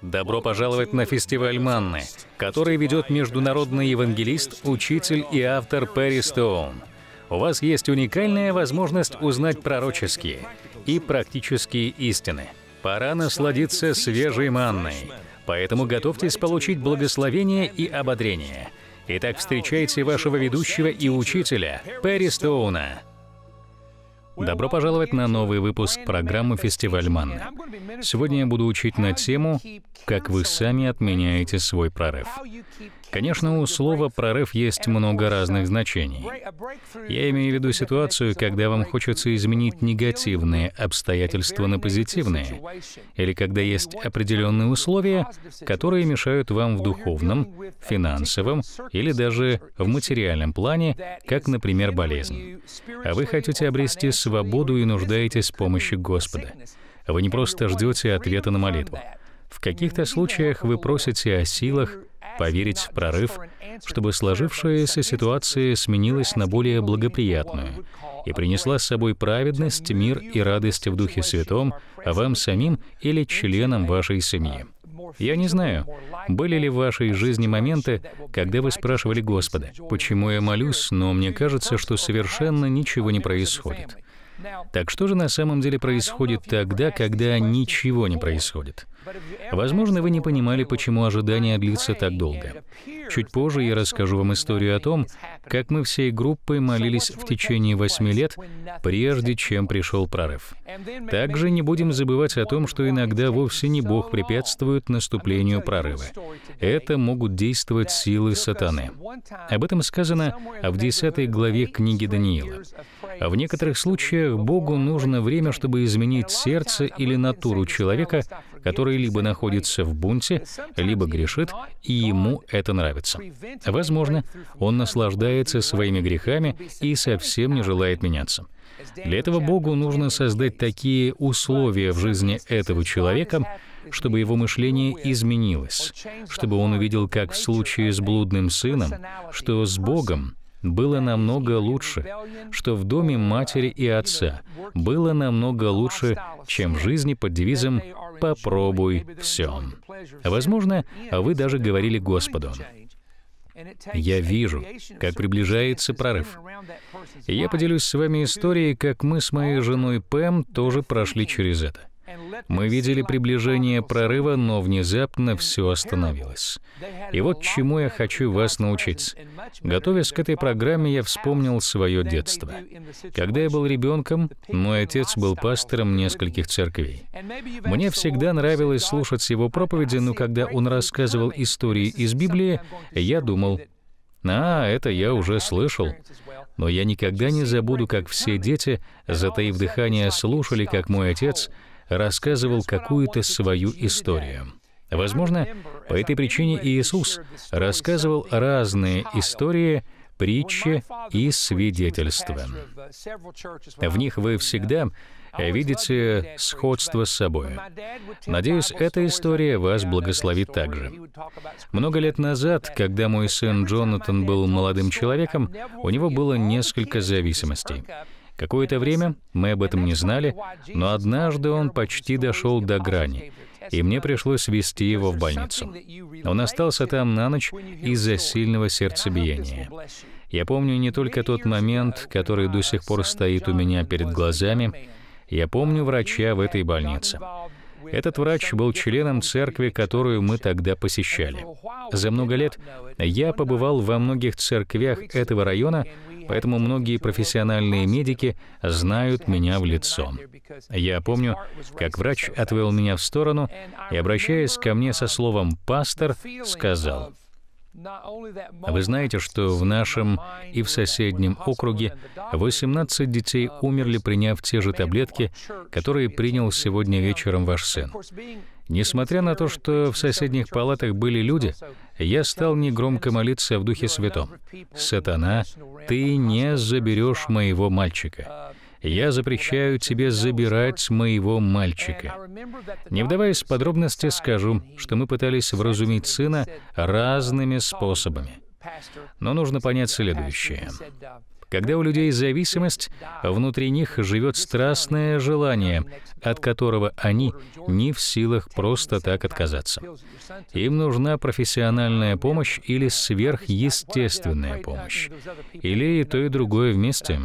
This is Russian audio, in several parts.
Добро пожаловать на фестиваль Манны, который ведет международный евангелист, учитель и автор Перри Стоун. У вас есть уникальная возможность узнать пророческие и практические истины. Пора насладиться свежей манной, поэтому готовьтесь получить благословение и ободрение. Итак, встречайте вашего ведущего и учителя Перри Стоуна. Добро пожаловать на новый выпуск программы «Фестиваль Манны». Сегодня я буду учить на тему «Как вы сами отменяете свой прорыв». Конечно, у слова «прорыв» есть много разных значений. Я имею в виду ситуацию, когда вам хочется изменить негативные обстоятельства на позитивные, или когда есть определенные условия, которые мешают вам в духовном, финансовом или даже в материальном плане, как, например, болезнь. А вы хотите обрести свободу и нуждаетесь в помощи Господа. Вы не просто ждете ответа на молитву. В каких-то случаях вы просите о силах поверить в прорыв, чтобы сложившаяся ситуация сменилась на более благоприятную и принесла с собой праведность, мир и радость в Духе Святом а вам самим или членам вашей семьи. Я не знаю, были ли в вашей жизни моменты, когда вы спрашивали Господа, «Почему я молюсь, но мне кажется, что совершенно ничего не происходит?» Так что же на самом деле происходит тогда, когда ничего не происходит? Возможно, вы не понимали, почему ожидание длится так долго. Чуть позже я расскажу вам историю о том, как мы всей группой молились в течение восьми лет, прежде чем пришел прорыв. Также не будем забывать о том, что иногда вовсе не Бог препятствует наступлению прорыва. Это могут действовать силы сатаны. Об этом сказано в 10 главе книги Даниила. В некоторых случаях Богу нужно время, чтобы изменить сердце или натуру человека, который либо находится в бунте, либо грешит, и ему это нравится. Возможно, он наслаждается своими грехами и совсем не желает меняться. Для этого Богу нужно создать такие условия в жизни этого человека, чтобы его мышление изменилось, чтобы он увидел, как в случае с блудным сыном, что с Богом было намного лучше, что в доме матери и отца было намного лучше, чем в жизни под девизом «попробуй все». Возможно, вы даже говорили Господу, я вижу, как приближается прорыв. Я поделюсь с вами историей, как мы с моей женой Пэм тоже прошли через это. Мы видели приближение прорыва, но внезапно все остановилось. И вот чему я хочу вас научить. Готовясь к этой программе, я вспомнил свое детство. Когда я был ребенком, мой отец был пастором нескольких церквей. Мне всегда нравилось слушать его проповеди, но когда он рассказывал истории из Библии, я думал, «А, это я уже слышал». Но я никогда не забуду, как все дети, затаив дыхание, слушали, как мой отец — рассказывал какую-то свою историю. Возможно, по этой причине Иисус рассказывал разные истории, притчи и свидетельства. В них вы всегда видите сходство с собой. Надеюсь, эта история вас благословит также. Много лет назад, когда мой сын Джонатан был молодым человеком, у него было несколько зависимостей. Какое-то время мы об этом не знали, но однажды он почти дошел до грани, и мне пришлось везти его в больницу. Он остался там на ночь из-за сильного сердцебиения. Я помню не только тот момент, который до сих пор стоит у меня перед глазами, я помню врача в этой больнице. Этот врач был членом церкви, которую мы тогда посещали. За много лет я побывал во многих церквях этого района, поэтому многие профессиональные медики знают меня в лицо. Я помню, как врач отвел меня в сторону и, обращаясь ко мне со словом «пастор», сказал, вы знаете, что в нашем и в соседнем округе 18 детей умерли, приняв те же таблетки, которые принял сегодня вечером ваш сын. Несмотря на то, что в соседних палатах были люди, я стал негромко молиться в Духе Святом. «Сатана, ты не заберешь моего мальчика я запрещаю тебе забирать моего мальчика. Не вдаваясь в подробности, скажу, что мы пытались вразумить сына разными способами. Но нужно понять следующее. Когда у людей зависимость, внутри них живет страстное желание, от которого они не в силах просто так отказаться. Им нужна профессиональная помощь или сверхъестественная помощь, или и то, и другое вместе.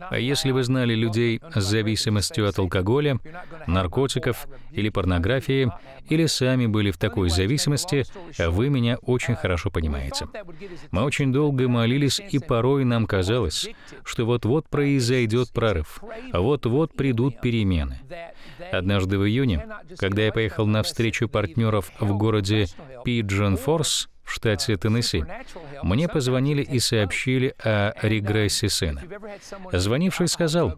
А если вы знали людей с зависимостью от алкоголя, наркотиков или порнографии, или сами были в такой зависимости, вы меня очень хорошо понимаете. Мы очень долго молились и порой порой нам казалось, что вот-вот произойдет прорыв, а вот-вот придут перемены. Однажды в июне, когда я поехал на встречу партнеров в городе Пиджин Форс, в штате Теннесси. Мне позвонили и сообщили о регрессе сына. Звонивший сказал,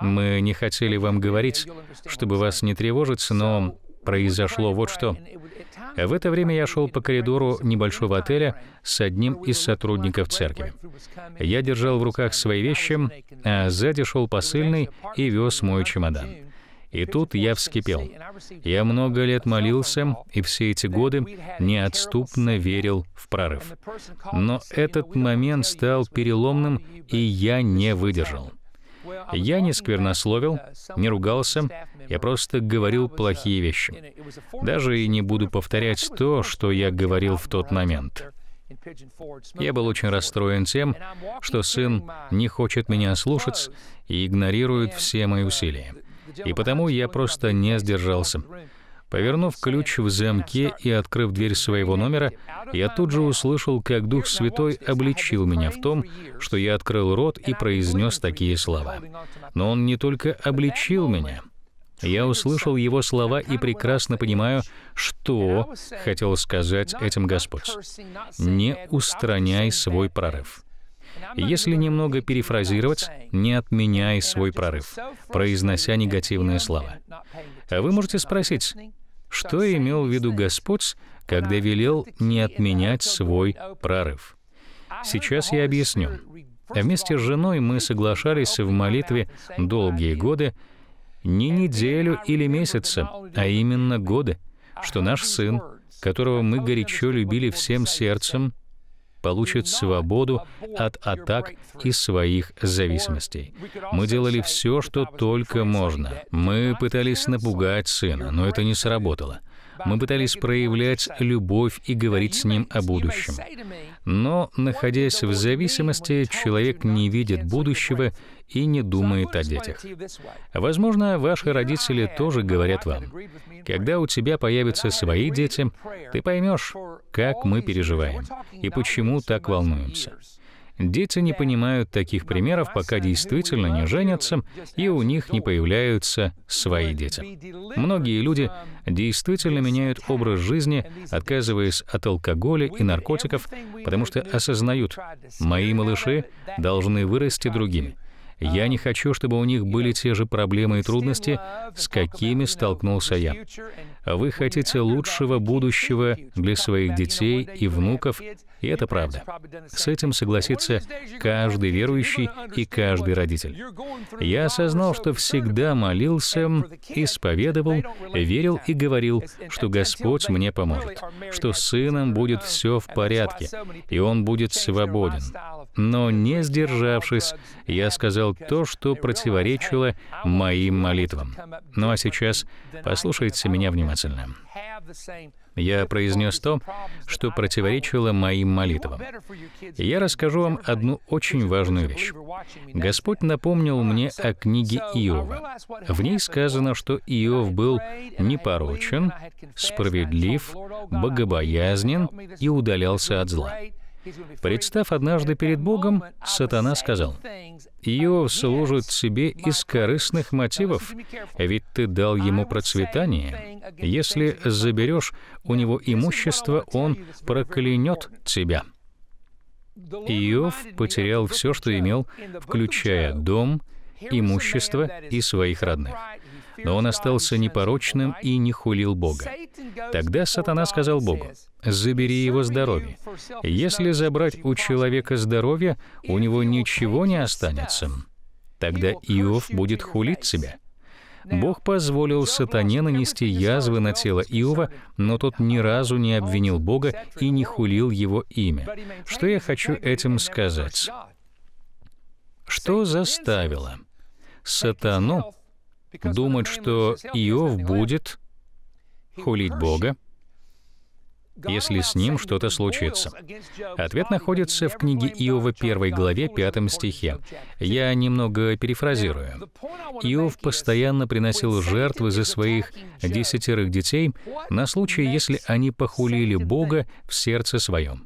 «Мы не хотели вам говорить, чтобы вас не тревожить, но произошло вот что. В это время я шел по коридору небольшого отеля с одним из сотрудников церкви. Я держал в руках свои вещи, а сзади шел посыльный и вез мой чемодан. И тут я вскипел. Я много лет молился, и все эти годы неотступно верил в прорыв. Но этот момент стал переломным, и я не выдержал. Я не сквернословил, не ругался, я просто говорил плохие вещи. Даже и не буду повторять то, что я говорил в тот момент. Я был очень расстроен тем, что сын не хочет меня слушать и игнорирует все мои усилия. И потому я просто не сдержался. Повернув ключ в замке и открыв дверь своего номера, я тут же услышал, как Дух Святой обличил меня в том, что я открыл рот и произнес такие слова. Но он не только обличил меня, я услышал его слова и прекрасно понимаю, что хотел сказать этим Господь. «Не устраняй свой прорыв». Если немного перефразировать, не отменяй свой прорыв, произнося негативные слова. А вы можете спросить, что имел в виду Господь, когда велел не отменять свой прорыв. Сейчас я объясню. Вместе с женой мы соглашались в молитве долгие годы, не неделю или месяца, а именно годы, что наш сын, которого мы горячо любили всем сердцем, получат свободу от атак и своих зависимостей. Мы делали все, что только можно. Мы пытались напугать сына, но это не сработало. Мы пытались проявлять любовь и говорить с ним о будущем. Но, находясь в зависимости, человек не видит будущего и не думает о детях. Возможно, ваши родители тоже говорят вам, когда у тебя появятся свои дети, ты поймешь, как мы переживаем и почему так волнуемся. Дети не понимают таких примеров, пока действительно не женятся, и у них не появляются свои дети. Многие люди действительно меняют образ жизни, отказываясь от алкоголя и наркотиков, потому что осознают, мои малыши должны вырасти другими. Я не хочу, чтобы у них были те же проблемы и трудности, с какими столкнулся я. Вы хотите лучшего будущего для своих детей и внуков, и это правда. С этим согласится каждый верующий и каждый родитель. Я осознал, что всегда молился, исповедовал, верил и говорил, что Господь мне поможет, что с сыном будет все в порядке, и он будет свободен. Но не сдержавшись, я сказал то, что противоречило моим молитвам. Ну а сейчас послушайте меня внимательно. Я произнес то, что противоречило моим молитвам. Я расскажу вам одну очень важную вещь. Господь напомнил мне о книге Иова. В ней сказано, что Иов был непорочен, справедлив, богобоязнен и удалялся от зла. Представ однажды перед Богом, сатана сказал, «Иов служит себе из корыстных мотивов, ведь ты дал ему процветание. Если заберешь у него имущество, он проклянет тебя». Иов потерял все, что имел, включая дом, имущество и своих родных но он остался непорочным и не хулил Бога. Тогда сатана сказал Богу, «Забери его здоровье. Если забрать у человека здоровье, у него ничего не останется. Тогда Иов будет хулить себя». Бог позволил сатане нанести язвы на тело Иова, но тот ни разу не обвинил Бога и не хулил его имя. Что я хочу этим сказать? Что заставило сатану думать, что Иов будет хулить Бога, если с ним что-то случится? Ответ находится в книге Иова 1 главе 5 стихе. Я немного перефразирую. Иов постоянно приносил жертвы за своих десятерых детей на случай, если они похулили Бога в сердце своем.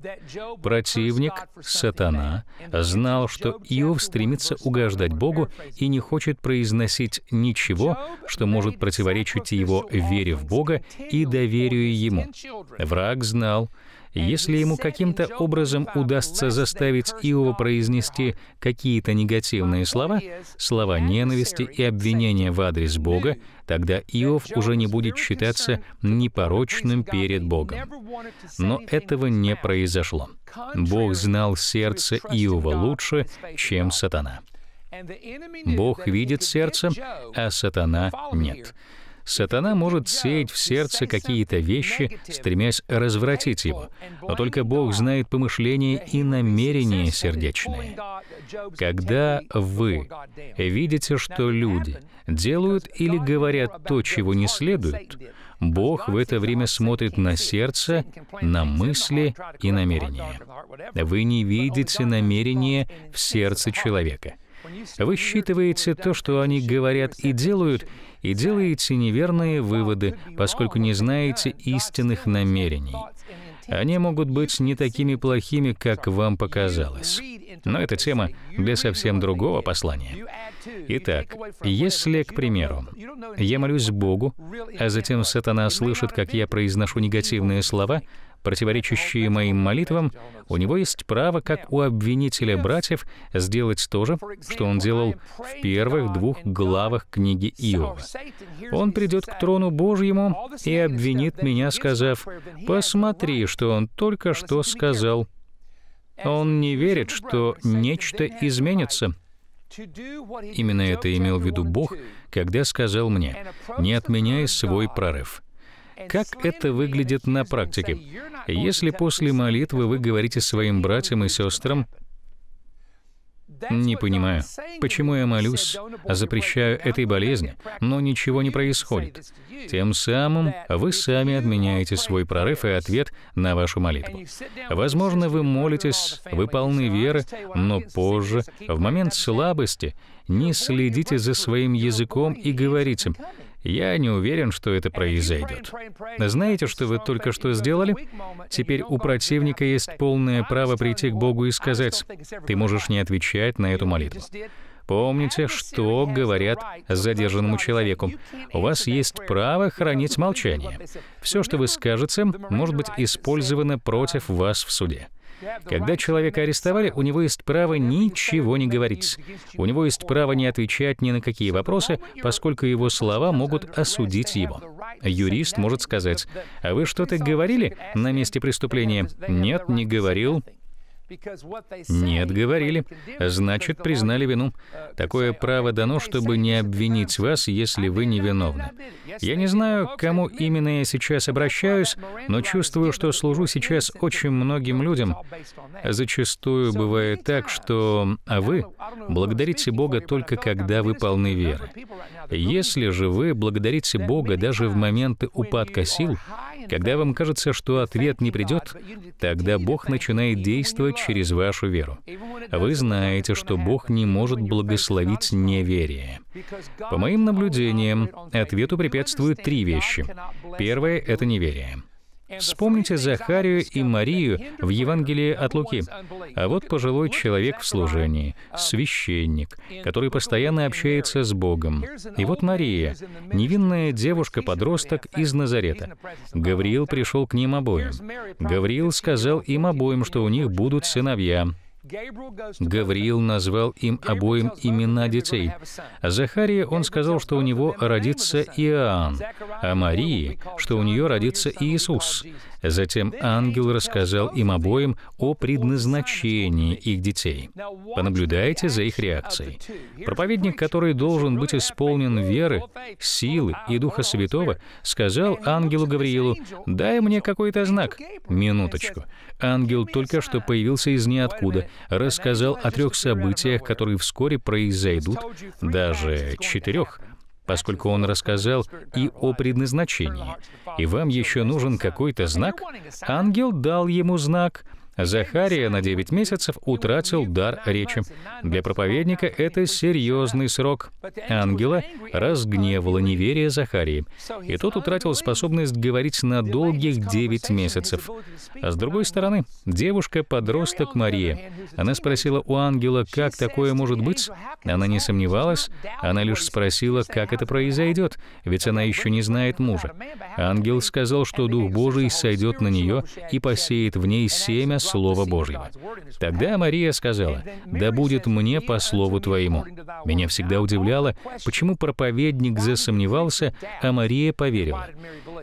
Противник, сатана, знал, что Иов стремится угождать Богу и не хочет произносить ничего, что может противоречить его вере в Бога и доверию Ему. Враг Исаак знал, если ему каким-то образом удастся заставить Иова произнести какие-то негативные слова, слова ненависти и обвинения в адрес Бога, тогда Иов уже не будет считаться непорочным перед Богом. Но этого не произошло. Бог знал сердце Иова лучше, чем сатана. Бог видит сердце, а сатана нет. Сатана может сеять в сердце какие-то вещи, стремясь развратить его, но только Бог знает помышления и намерения сердечные. Когда вы видите, что люди делают или говорят то, чего не следует, Бог в это время смотрит на сердце, на мысли и намерения. Вы не видите намерения в сердце человека — вы считываете то, что они говорят и делают, и делаете неверные выводы, поскольку не знаете истинных намерений. Они могут быть не такими плохими, как вам показалось. Но это тема для совсем другого послания. Итак, если, к примеру, я молюсь Богу, а затем сатана слышит, как я произношу негативные слова — противоречащие моим молитвам, у него есть право, как у обвинителя братьев, сделать то же, что он делал в первых двух главах книги Иова. Он придет к трону Божьему и обвинит меня, сказав, «Посмотри, что он только что сказал». Он не верит, что нечто изменится. Именно это имел в виду Бог, когда сказал мне, «Не отменяй свой прорыв». Как это выглядит на практике? Если после молитвы вы говорите своим братьям и сестрам, не понимаю, почему я молюсь, а запрещаю этой болезни, но ничего не происходит. Тем самым вы сами отменяете свой прорыв и ответ на вашу молитву. Возможно, вы молитесь, вы полны веры, но позже, в момент слабости, не следите за своим языком и говорите, я не уверен, что это произойдет. Знаете, что вы только что сделали? Теперь у противника есть полное право прийти к Богу и сказать, «Ты можешь не отвечать на эту молитву». Помните, что говорят задержанному человеку. У вас есть право хранить молчание. Все, что вы скажете, может быть использовано против um, вас в суде. Когда человека арестовали, у него есть право ничего не говорить. У него есть право не отвечать ни на какие вопросы, поскольку его слова могут осудить его. Юрист может сказать, «А вы что-то говорили на месте преступления?» «Нет, не говорил». Нет, говорили. Значит, признали вину. Uh, Такое право дано, чтобы не обвинить вас, если вы невиновны. Я не знаю, к кому именно я сейчас обращаюсь, но чувствую, что служу сейчас очень многим людям. Зачастую бывает так, что а вы благодарите Бога только когда вы полны веры. Если же вы благодарите Бога даже в uh, моменты упадка сил, когда вам кажется, что ответ не придет, тогда Бог начинает действовать через вашу веру. Вы знаете, что Бог не может благословить неверие. По моим наблюдениям, ответу препятствуют три вещи. Первое — это неверие. Вспомните Захарию и Марию в Евангелии от Луки. А вот пожилой человек в служении, священник, который постоянно общается с Богом. И вот Мария, невинная девушка-подросток из Назарета. Гавриил пришел к ним обоим. Гавриил сказал им обоим, что у них будут сыновья. Гавриил назвал им обоим имена детей. О Захарии он сказал, что у него родится Иоанн, а Марии, что у нее родится Иисус. Затем ангел рассказал им обоим о предназначении их детей. Понаблюдайте за их реакцией. Проповедник, который должен быть исполнен веры, силы и Духа Святого, сказал ангелу Гавриилу, «Дай мне какой-то знак». Минуточку. Ангел только что появился из ниоткуда рассказал о трех событиях, которые вскоре произойдут, даже четырех, поскольку он рассказал и о предназначении. И вам еще нужен какой-то знак? Ангел дал ему знак, Захария на 9 месяцев утратил дар речи. Для проповедника это серьезный срок. Ангела разгневала неверие Захарии, и тот утратил способность говорить на долгих 9 месяцев. А с другой стороны, девушка-подросток Мария. Она спросила у ангела, как такое может быть. Она не сомневалась, она лишь спросила, как это произойдет, ведь она еще не знает мужа. Ангел сказал, что Дух Божий сойдет на нее и посеет в ней семя Слова Божьего. Тогда Мария сказала, «Да будет мне по Слову Твоему». Меня всегда удивляло, почему проповедник засомневался, а Мария поверила.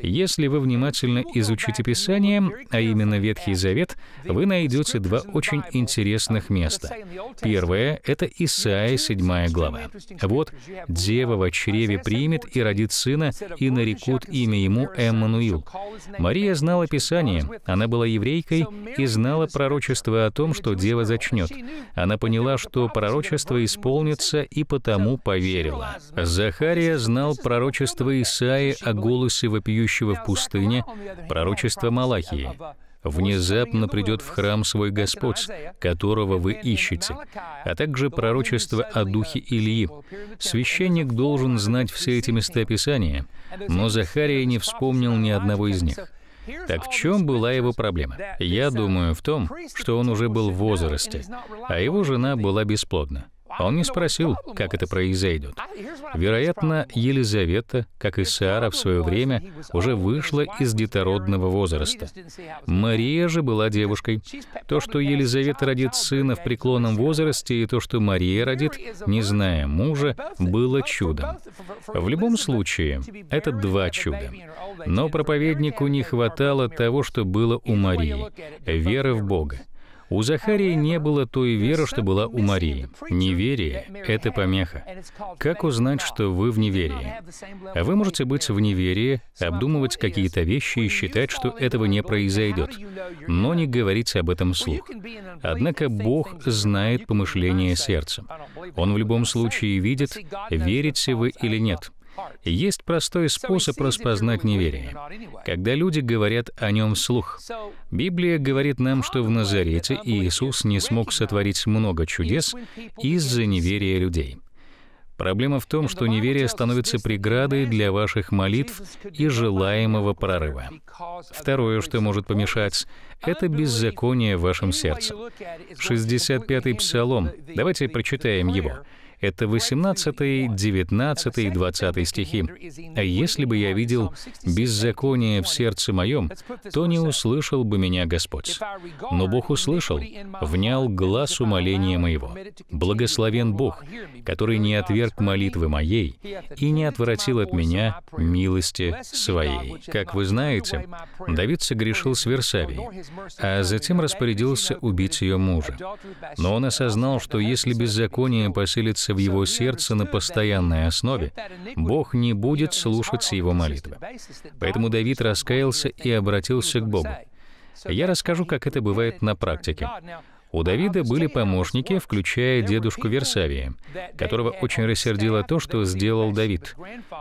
Если вы внимательно изучите Писание, а именно Ветхий Завет, вы найдете два очень интересных места. Первое — это Исаия 7 глава. «Вот дева во чреве примет и родит сына, и нарекут имя ему Эммануил». Мария знала Писание, она была еврейкой и знала, знала пророчество о том, что дева зачнет. Она поняла, что пророчество исполнится и потому поверила. Захария знал пророчество Исаи о голосе вопиющего в пустыне, пророчество Малахии. «Внезапно придет в храм свой Господь, которого вы ищете», а также пророчество о духе Ильи. Священник должен знать все эти места Писания, но Захария не вспомнил ни одного из них. Так в чем была его проблема? Я думаю, в том, что он уже был в возрасте, а его жена была бесплодна. Он не спросил, как это произойдет. Вероятно, Елизавета, как и Сара в свое время, уже вышла из детородного возраста. Мария же была девушкой. То, что Елизавета родит сына в преклонном возрасте, и то, что Мария родит, не зная мужа, было чудом. В любом случае, это два чуда. Но проповеднику не хватало того, что было у Марии — веры в Бога. У Захарии не было той веры, что была у Марии. Неверие — это помеха. Как узнать, что вы в неверии? А вы можете быть в неверии, обдумывать какие-то вещи и считать, что этого не произойдет, но не говорить об этом вслух. Однако Бог знает помышление сердца. Он в любом случае видит, верите вы или нет. Есть простой способ распознать неверие, когда люди говорят о нем вслух. Библия говорит нам, что в Назарете uh, Иисус не смог сотворить много чудес из-за неверия людей. Проблема в том, что неверие становится преградой для ваших молитв и желаемого прорыва. Второе, что может помешать, это беззаконие в вашем сердце. 65-й Псалом. Давайте прочитаем его. Это 18, 19 и 20 стихи. «А если бы я видел беззаконие в сердце моем, то не услышал бы меня Господь. Но Бог услышал, внял глаз умоления моего. Благословен Бог, который не отверг молитвы моей и не отвратил от меня милости своей». Как вы знаете, Давид согрешил с Версавией, а затем распорядился убить ее мужа. Но он осознал, что если беззаконие поселится в его сердце на постоянной основе, Бог не будет слушаться его молитвы. Поэтому Давид раскаялся и обратился к Богу. Я расскажу, как это бывает на практике. У Давида были помощники, включая дедушку Версавия, которого очень рассердило то, что сделал Давид.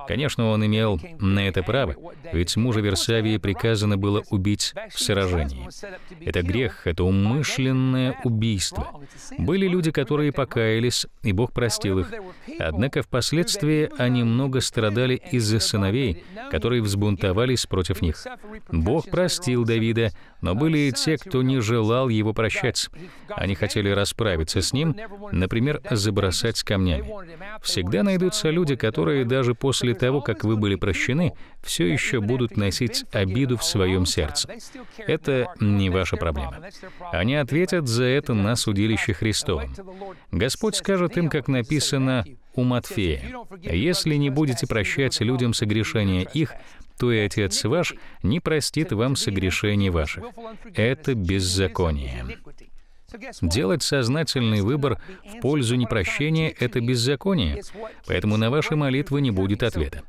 Конечно, он имел на это право, ведь мужа Версавии приказано было убить в сражении. Это грех, это умышленное убийство. Были люди, которые покаялись, и Бог простил их. Однако впоследствии они много страдали из-за сыновей, которые взбунтовались против них. Бог простил Давида, но были и те, кто не желал его прощать. Они хотели расправиться с ним, например, забросать камнями. Всегда найдутся люди, которые даже после того, как вы были прощены, все еще будут носить обиду в своем сердце. Это не ваша проблема. Они ответят за это на судилище Христовом. Господь скажет им, как написано у Матфея, «Если не будете прощать людям согрешения их, и Отец ваш не простит вам согрешений ваших. Это беззаконие. Делать сознательный выбор в пользу непрощения — это беззаконие, поэтому на ваши молитвы не будет ответа.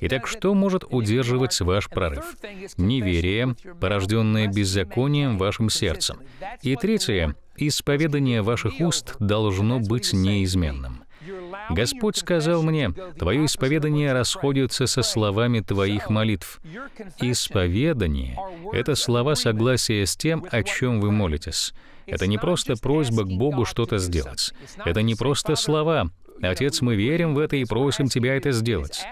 Итак, что может удерживать ваш прорыв? Неверие, порожденное беззаконием вашим сердцем. И третье — исповедание ваших уст должно быть неизменным. Господь сказал мне, «Твое исповедание расходится со словами твоих молитв». Исповедание — это слова согласия с тем, о чем вы молитесь. Это не просто просьба к Богу что-то сделать. Это не просто слова. «Отец, мы верим в это и просим Тебя это сделать».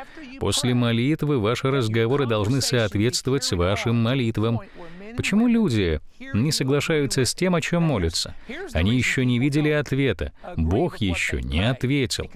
После молитвы ваши разговоры должны соответствовать вашим молитвам. Почему люди не соглашаются с тем, о чем молятся? Они еще не видели ответа. Бог еще не ответил.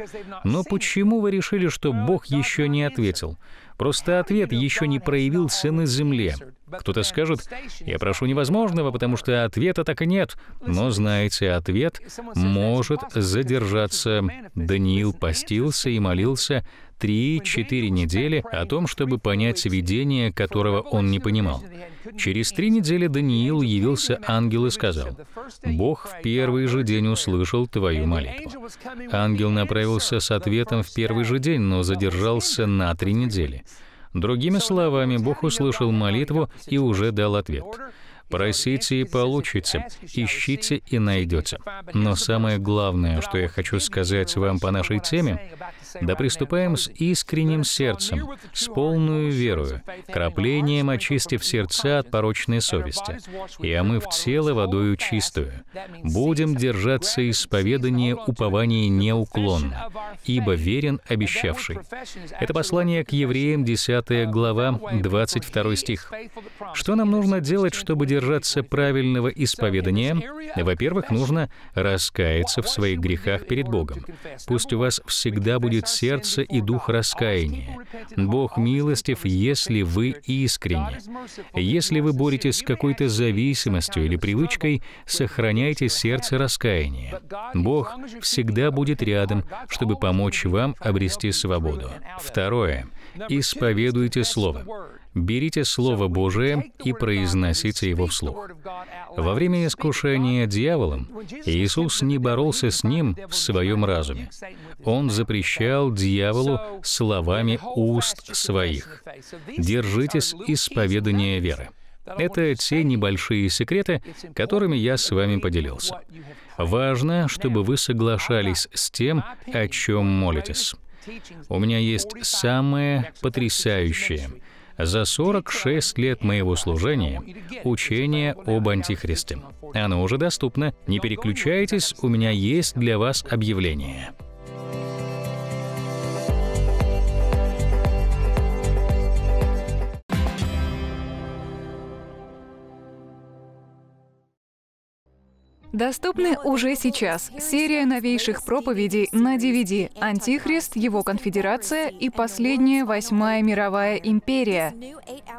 Но почему вы решили, что Бог еще не ответил? Просто ответ еще не проявился на земле. Кто-то скажет, я прошу невозможного, потому что ответа так и нет. Но знаете, ответ может задержаться. Даниил постился и молился 3-4 недели о том, чтобы понять видение, которого он не понимал. Через три недели Даниил явился ангел и сказал, «Бог в первый же день услышал твою молитву». Ангел направился с ответом в первый же день, но задержался на три недели. Другими словами, Бог услышал молитву и уже дал ответ. Просите и получите, ищите и найдете. Но самое главное, что я хочу сказать вам по нашей теме, да приступаем с искренним сердцем, с полную верою, краплением очистив сердца от порочной совести, и омыв а тело водою чистую. Будем держаться исповедания упования неуклонно, ибо верен обещавший. Это послание к евреям, 10 глава, 22 стих. Что нам нужно делать, чтобы держаться правильного исповедания? Во-первых, нужно раскаяться в своих грехах перед Богом. Пусть у вас всегда будет будет сердце и дух раскаяния. Бог милостив, если вы искренне. Если вы боретесь с какой-то зависимостью или привычкой, сохраняйте сердце раскаяния. Бог всегда будет рядом, чтобы помочь вам обрести свободу. Второе. Исповедуйте Слово берите Слово Божие и произносите его вслух. Во время искушения дьяволом Иисус не боролся с ним в своем разуме. Он запрещал дьяволу словами уст своих. «Держитесь исповедания веры». Это те небольшие секреты, которыми я с вами поделился. Важно, чтобы вы соглашались с тем, о чем молитесь. У меня есть самое потрясающее за 46 лет моего служения учение об Антихристе. Оно уже доступно. Не переключайтесь, у меня есть для вас объявление. Доступны уже сейчас серия новейших проповедей на DVD «Антихрист», «Его конфедерация» и «Последняя восьмая мировая империя».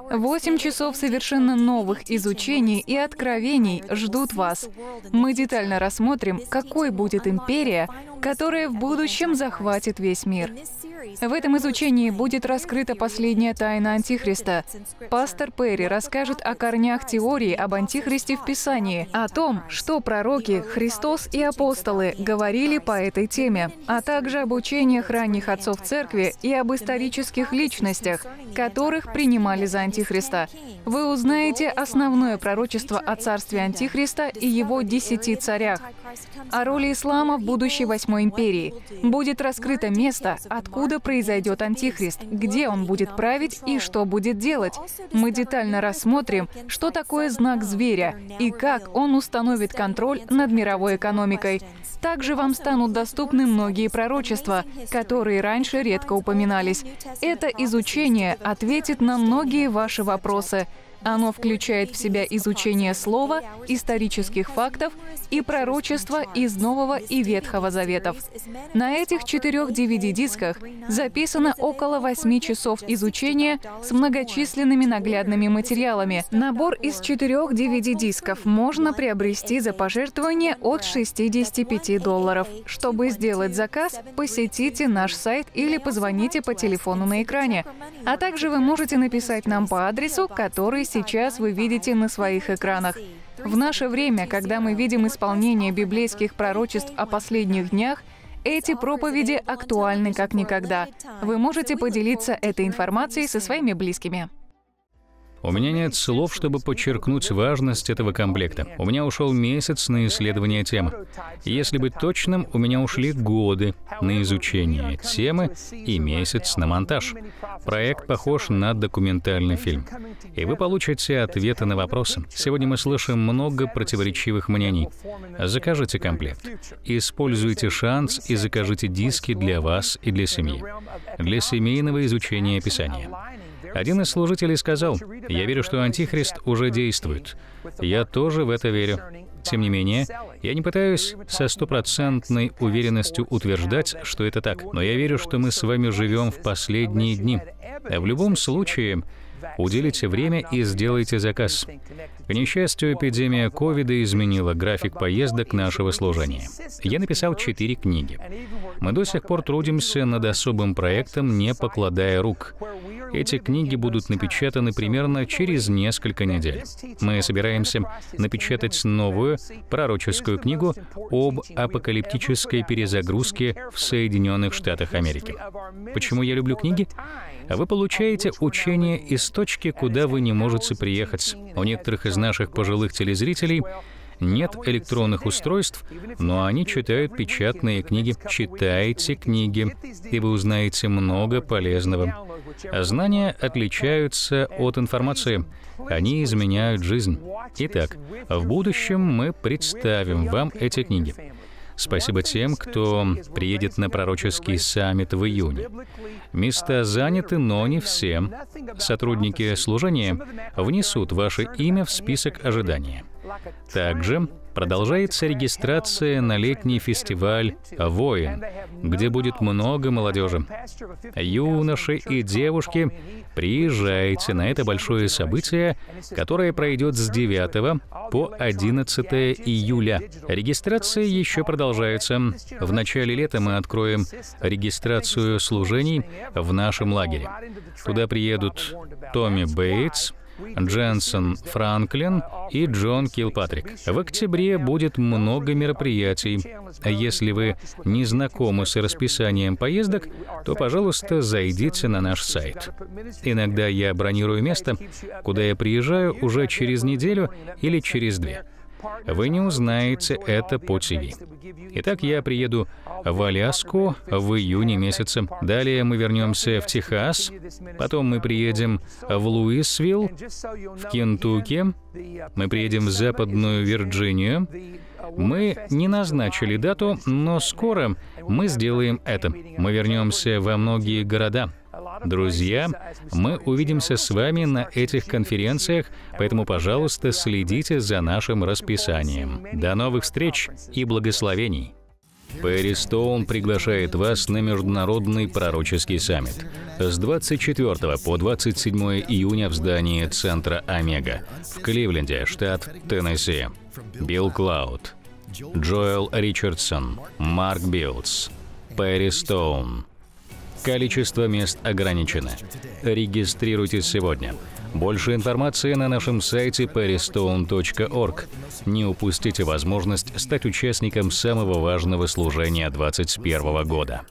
Восемь часов совершенно новых изучений и откровений ждут вас. Мы детально рассмотрим, какой будет империя, которая в будущем захватит весь мир. В этом изучении будет раскрыта последняя тайна Антихриста. Пастор Перри расскажет о корнях теории об Антихристе в Писании, о том, что пророк пророки, Христос и апостолы говорили по этой теме, а также об учениях ранних отцов церкви и об исторических личностях, которых принимали за Антихриста. Вы узнаете основное пророчество о царстве Антихриста и его десяти царях, о роли ислама в будущей Восьмой империи. Будет раскрыто место, откуда произойдет Антихрист, где он будет править и что будет делать. Мы детально рассмотрим, что такое знак зверя и как он установит контроль контроль над мировой экономикой. Также вам станут доступны многие пророчества, которые раньше редко упоминались. Это изучение ответит на многие ваши вопросы. Оно включает в себя изучение слова, исторических фактов и пророчества из Нового и Ветхого Заветов. На этих четырех DVD-дисках записано около восьми часов изучения с многочисленными наглядными материалами. Набор из четырех DVD-дисков можно приобрести за пожертвование от 65 долларов. Чтобы сделать заказ, посетите наш сайт или позвоните по телефону на экране. А также вы можете написать нам по адресу, который сейчас вы видите на своих экранах. В наше время, когда мы видим исполнение библейских пророчеств о последних днях, эти проповеди актуальны как никогда. Вы можете поделиться этой информацией со своими близкими. У меня нет слов, чтобы подчеркнуть важность этого комплекта. У меня ушел месяц на исследование темы. Если быть точным, у меня ушли годы на изучение темы и месяц на монтаж. Проект похож на документальный фильм. И вы получите ответы на вопросы. Сегодня мы слышим много противоречивых мнений. Закажите комплект. Используйте шанс и закажите диски для вас и для семьи. Для семейного изучения Писания. Один из служителей сказал, «Я верю, что Антихрист уже действует. Я тоже в это верю. Тем не менее, я не пытаюсь со стопроцентной уверенностью утверждать, что это так, но я верю, что мы с вами живем в последние дни. А в любом случае, Уделите время и сделайте заказ. К несчастью, эпидемия ковида изменила график поездок нашего служения. Я написал четыре книги. Мы до сих пор трудимся над особым проектом, не покладая рук. Эти книги будут напечатаны примерно через несколько недель. Мы собираемся напечатать новую пророческую книгу об апокалиптической перезагрузке в Соединенных Штатах Америки. Почему я люблю книги? А вы получаете учение из точки, куда вы не можете приехать. У некоторых из наших пожилых телезрителей нет электронных устройств, но они читают печатные книги. Читайте книги, и вы узнаете много полезного. Знания отличаются от информации. Они изменяют жизнь. Итак, в будущем мы представим вам эти книги. Спасибо тем, кто приедет на пророческий саммит в июне. Места заняты, но не все. Сотрудники служения внесут ваше имя в список ожидания. Также продолжается регистрация на летний фестиваль «Воин», где будет много молодежи. Юноши и девушки, приезжайте на это большое событие, которое пройдет с 9 по 11 июля. Регистрация еще продолжается. В начале лета мы откроем регистрацию служений в нашем лагере. Туда приедут Томми Бейтс, Дженсен Франклин и Джон Килпатрик. В октябре будет много мероприятий. Если вы не знакомы с расписанием поездок, то, пожалуйста, зайдите на наш сайт. Иногда я бронирую место, куда я приезжаю уже через неделю или через две. Вы не узнаете это по ТВ. Итак, я приеду в Аляску в июне месяце. Далее мы вернемся в Техас. Потом мы приедем в Луисвилл, в Кентукки. Мы приедем в Западную Вирджинию. Мы не назначили дату, но скоро мы сделаем это. Мы вернемся во многие города. Друзья, мы увидимся с вами на этих конференциях, поэтому, пожалуйста, следите за нашим расписанием. До новых встреч и благословений! Перри приглашает вас на Международный пророческий саммит с 24 по 27 июня в здании Центра Омега в Кливленде, штат Теннесси. Билл Клауд, Джоэл Ричардсон, Марк Билдс, Перри Стоун – Количество мест ограничено. Регистрируйтесь сегодня. Больше информации на нашем сайте perrystone.org. Не упустите возможность стать участником самого важного служения 2021 года.